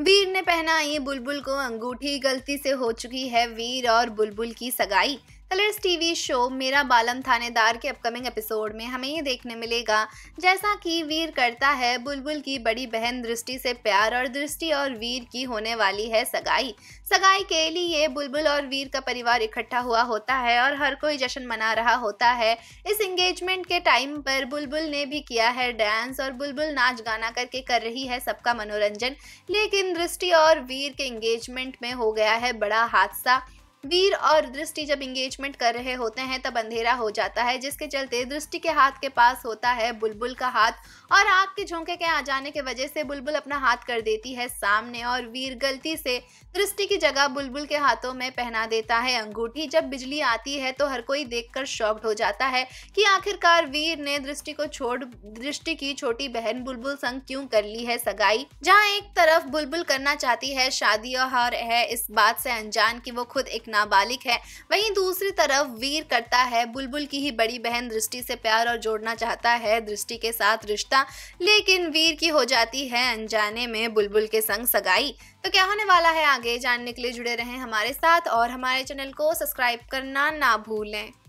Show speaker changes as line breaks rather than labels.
वीर ने पहना ये बुलबुल को अंगूठी गलती से हो चुकी है वीर और बुलबुल की सगाई कलर्स टीवी शो मेरा बालम थानेदार के अपकमिंग एपिसोड में हमें ये देखने मिलेगा जैसा कि वीर करता है बुलबुल की बड़ी बहन दृष्टि से प्यार और दृष्टि और वीर की होने वाली है सगाई सगाई के लिए बुलबुल और वीर का परिवार इकट्ठा हुआ होता है और हर कोई जश्न मना रहा होता है इस एंगेजमेंट के टाइम पर बुलबुल ने भी किया है डांस और बुलबुल नाच गाना करके कर रही है सबका मनोरंजन लेकिन दृष्टि और वीर के एंगेजमेंट में हो गया है बड़ा हादसा वीर और दृष्टि जब इंगेजमेंट कर रहे होते हैं तब अंधेरा हो जाता है जिसके चलते दृष्टि के हाथ के पास होता है बुलबुल का हाथ और आग के झोंके के आ जाने के वजह से बुलबुल अपना हाथ कर देती है सामने और वीर गलती से दृष्टि की जगह बुलबुल के हाथों में पहना देता है अंगूठी जब बिजली आती है तो हर कोई देख कर हो जाता है कि आखिरकार वीर ने दृष्टि को छोड़ दृष्टि की छोटी बहन बुलबुल संग क्यों कर ली है सगाई जहाँ एक तरफ बुलबुल करना चाहती है शादी और है इस बात से अनजान की वो खुद एक नाबालिग है वहीं दूसरी तरफ वीर करता है बुलबुल की ही बड़ी बहन दृष्टि से प्यार और जोड़ना चाहता है दृष्टि के साथ रिश्ता लेकिन वीर की हो जाती है अनजाने में बुलबुल के संग सगाई तो क्या होने वाला है आगे जानने के लिए जुड़े रहें हमारे साथ और हमारे चैनल को सब्सक्राइब करना ना भूलें